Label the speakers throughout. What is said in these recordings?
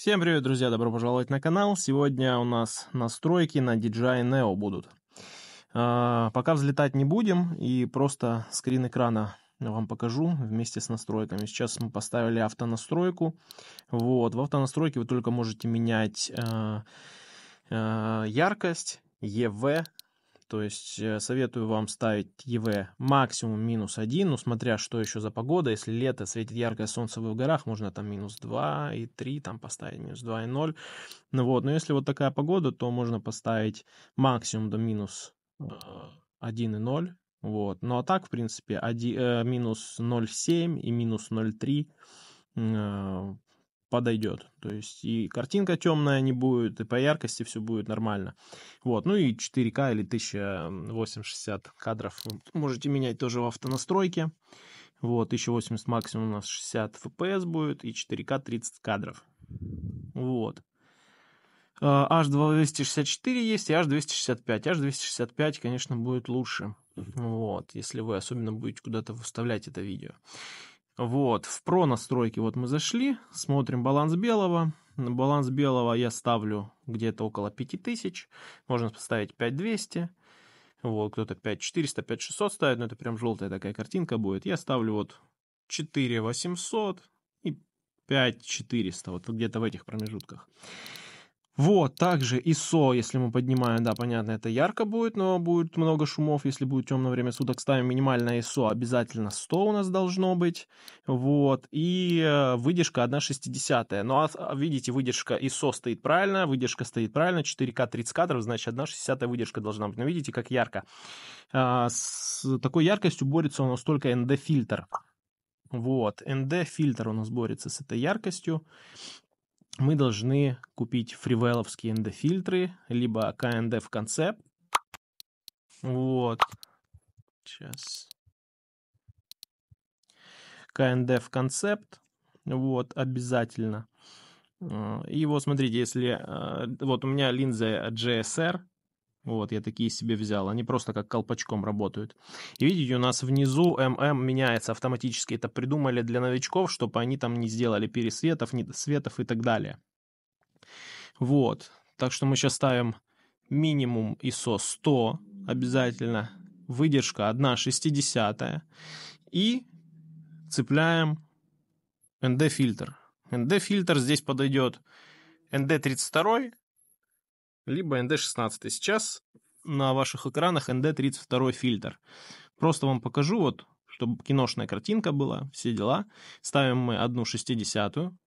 Speaker 1: Всем привет, друзья! Добро пожаловать на канал. Сегодня у нас настройки на DJI Neo будут. А, пока взлетать не будем и просто скрин экрана вам покажу вместе с настройками. Сейчас мы поставили автонастройку. Вот, в автонастройке вы только можете менять а, а, яркость, EV, то есть э, советую вам ставить ЕВ максимум минус 1, ну смотря что еще за погода. Если лето, светит яркое солнце, вы в горах, можно там минус 2 и 3, там поставить минус 2 и 0. Ну вот, но если вот такая погода, то можно поставить максимум до минус 1 э, и 0. Вот. Ну а так, в принципе, 1, э, минус 0,7 и минус 0,3 подойдет. То есть и картинка темная не будет, и по яркости все будет нормально. Вот, ну и 4К или 1080 кадров можете менять тоже в автонастройке. Вот, 1080 максимум у нас 60 FPS будет и 4К 30 кадров. Вот. H264 а, есть и H265. H265, конечно, будет лучше. Вот, если вы особенно будете куда-то выставлять это видео. Вот, в про настройки вот мы зашли, смотрим баланс белого. Баланс белого я ставлю где-то около 5000, можно поставить 5200. Вот, кто-то 5400, 5600 ставит, но это прям желтая такая картинка будет. Я ставлю вот 4800 и 5400, вот где-то в этих промежутках. Вот, также ISO, если мы поднимаем, да, понятно, это ярко будет, но будет много шумов, если будет темное время суток, ставим минимальное ISO, обязательно 100 у нас должно быть, вот, и э, выдержка 1,60, но, ну, а, а видите, выдержка ISO стоит правильно, выдержка стоит правильно, 4К 30 кадров, значит, 1,60 выдержка должна быть, но видите, как ярко, а, с такой яркостью борется у нас только ND-фильтр, вот, ND-фильтр у нас борется с этой яркостью мы должны купить фривеловские ND-фильтры, либо КНД в конце. Вот. Сейчас. КНД в концепт. Вот, обязательно. Его, э, смотрите, если... Э, вот у меня линза GSR вот, я такие себе взял. Они просто как колпачком работают. И видите, у нас внизу ММ меняется автоматически. Это придумали для новичков, чтобы они там не сделали пересветов, недосветов и так далее. Вот. Так что мы сейчас ставим минимум ISO 100 обязательно. Выдержка 1,60. И цепляем ND-фильтр. ND-фильтр здесь подойдет ND32, либо ND16. Сейчас на ваших экранах ND32 фильтр. Просто вам покажу, вот, чтобы киношная картинка была, все дела. Ставим мы одну шестидесятую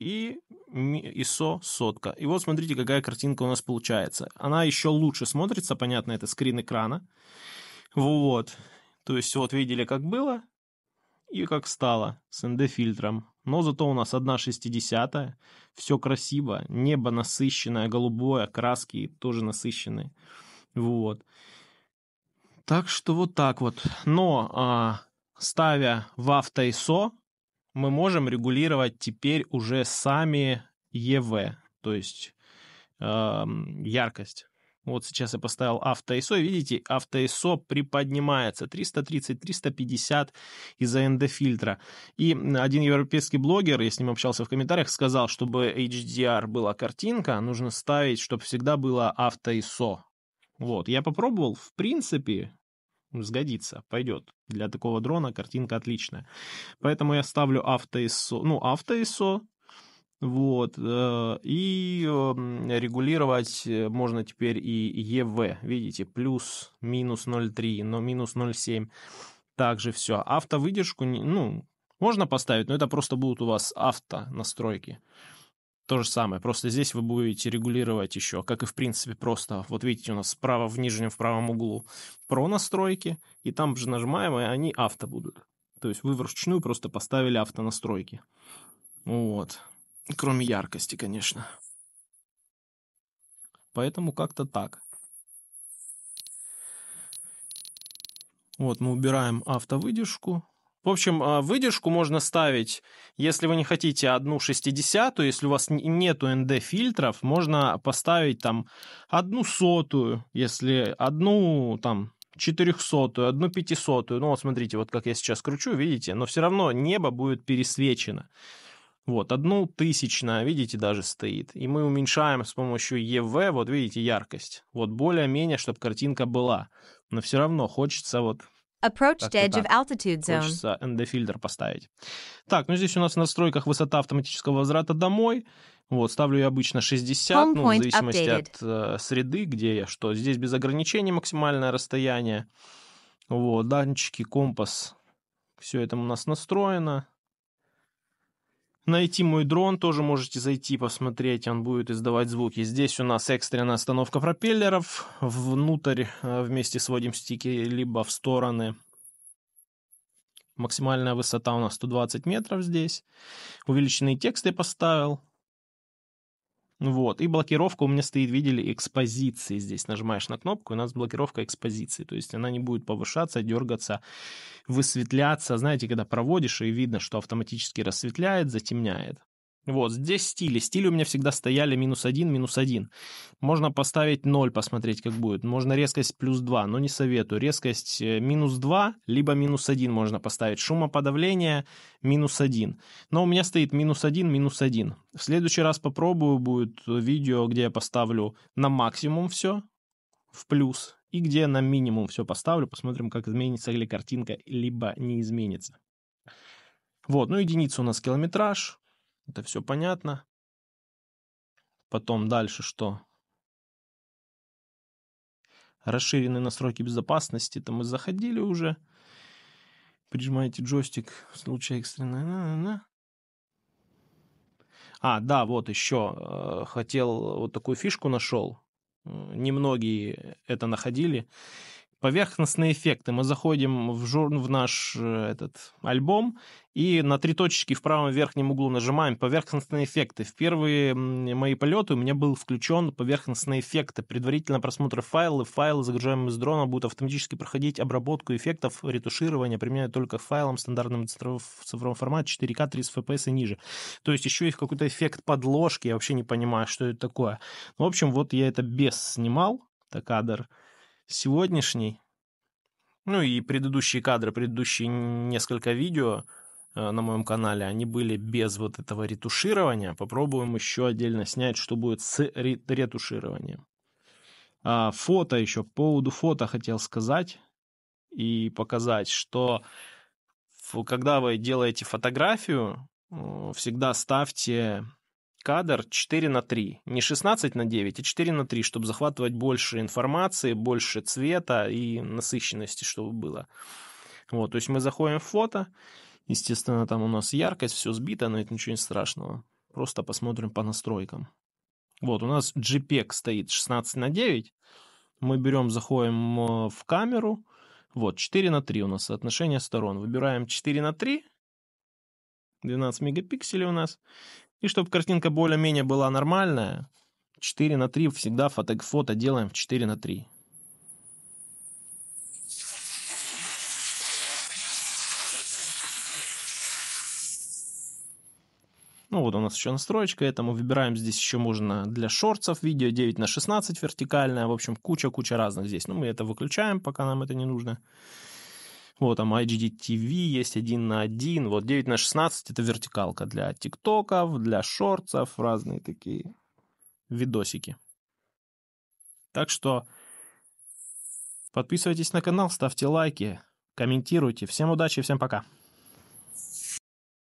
Speaker 1: и ISO сотка. И вот смотрите, какая картинка у нас получается. Она еще лучше смотрится, понятно, это скрин экрана. Вот. То есть вот видели, как было и как стало с ND-фильтром. Но зато у нас одна шестидесятая, все красиво, небо насыщенное, голубое, краски тоже насыщенные. Вот. Так что вот так вот. Но а, ставя в автоISO, мы можем регулировать теперь уже сами ЕВ, то есть э, яркость. Вот сейчас я поставил автоISO, и видите, автоISO приподнимается 330-350 из-за ND-фильтра. И один европейский блогер, я с ним общался в комментариях, сказал, чтобы HDR была картинка, нужно ставить, чтобы всегда было автоISO. Вот, я попробовал, в принципе, сгодится, пойдет. Для такого дрона картинка отличная. Поэтому я ставлю автоISO, ну, автоISO вот. Э, и регулировать э, можно теперь и ЕВ. Видите, плюс, минус 0,3, но минус 0,7. Также все. Автовыдержку, ну, можно поставить, но это просто будут у вас авто настройки. То же самое, просто здесь вы будете регулировать еще, как и в принципе просто, вот видите у нас справа в нижнем в правом углу про настройки, и там же нажимаем, и они авто будут. То есть вы вручную просто поставили автонастройки. Вот. Кроме яркости, конечно. Поэтому как-то так. Вот, мы убираем автовыдержку. В общем, а, выдержку можно ставить, если вы не хотите одну шестидесятую, если у вас нету ND-фильтров, можно поставить там одну сотую, если одну там четырехсотую, одну пятисотую. Ну вот смотрите, вот как я сейчас кручу, видите, но все равно небо будет пересвечено. Вот, одну тысячную, видите, даже стоит. И мы уменьшаем с помощью EV, вот видите, яркость. Вот более-менее, чтобы картинка была. Но все равно хочется вот Approached edge of altitude zone. Хочется эндофильтр поставить. Так, ну здесь у нас в настройках высота автоматического возврата домой. Вот, ставлю я обычно 60, ну, в зависимости updated. от э, среды, где я что. Здесь без ограничений максимальное расстояние. Вот, датчики, компас. Все это у нас настроено найти мой дрон, тоже можете зайти посмотреть, он будет издавать звуки. Здесь у нас экстренная остановка пропеллеров, внутрь э, вместе сводим стики, либо в стороны. Максимальная высота у нас 120 метров здесь. Увеличенные тексты поставил. Ну вот. И блокировка у меня стоит, видели, экспозиции. Здесь нажимаешь на кнопку, у нас блокировка экспозиции. То есть она не будет повышаться, дергаться, высветляться. Знаете, когда проводишь, и видно, что автоматически рассветляет, затемняет. Вот, здесь стили. Стили у меня всегда стояли минус один, минус один. Можно поставить ноль, посмотреть, как будет. Можно резкость плюс два, но не советую. Резкость э, минус два, либо минус один можно поставить. Шумоподавление минус один. Но у меня стоит минус один, минус один. В следующий раз попробую, будет видео, где я поставлю на максимум все, в плюс, и где на минимум все поставлю. Посмотрим, как изменится ли картинка, либо не изменится. Вот, ну единица у нас километраж, это все понятно. Потом дальше что? Расширенные настройки безопасности. Там мы заходили уже. Прижимаете джойстик в случае экстренной. А, да, вот еще э, хотел, э, вот такую фишку нашел. Немногие это находили поверхностные эффекты. Мы заходим в, жур... в наш э, этот альбом и на три точечки в правом верхнем углу нажимаем поверхностные эффекты. В первые мои полеты у меня был включен поверхностные эффекты. Предварительно просмотр файла, файлы, загружаемые с дрона, будут автоматически проходить обработку эффектов, ретуширование, применяю только к файлам стандартным в цифровом формате 4К 30 FPS и ниже. То есть еще есть какой-то эффект подложки, я вообще не понимаю, что это такое. Ну, в общем, вот я это без снимал, это кадр сегодняшний, ну и предыдущие кадры, предыдущие несколько видео э, на моем канале, они были без вот этого ретуширования. Попробуем еще отдельно снять, что будет с ретушированием. А, фото еще, по поводу фото хотел сказать и показать, что когда вы делаете фотографию, э, всегда ставьте кадр 4 на 3. Не 16 на 9, а 4 на 3, чтобы захватывать больше информации, больше цвета и насыщенности, чтобы было. Вот, то есть мы заходим в фото. Естественно, там у нас яркость, все сбито, но это ничего не страшного. Просто посмотрим по настройкам. Вот, у нас JPEG стоит 16 на 9. Мы берем, заходим э, в камеру. Вот, 4 на 3 у нас соотношение сторон. Выбираем 4 на 3. 12 мегапикселей у нас. И чтобы картинка более-менее была нормальная, 4 на 3 всегда фото, фото делаем в 4 на 3. Ну вот у нас еще настроечка, этому выбираем здесь еще можно для шорцев видео 9 на 16 вертикальное, в общем куча-куча разных здесь. Но ну, мы это выключаем, пока нам это не нужно. Вот там IGDTV есть один на один. Вот 9 на 16 это вертикалка для тиктоков, для шорцев, разные такие видосики. Так что подписывайтесь на канал, ставьте лайки, комментируйте. Всем удачи, всем пока.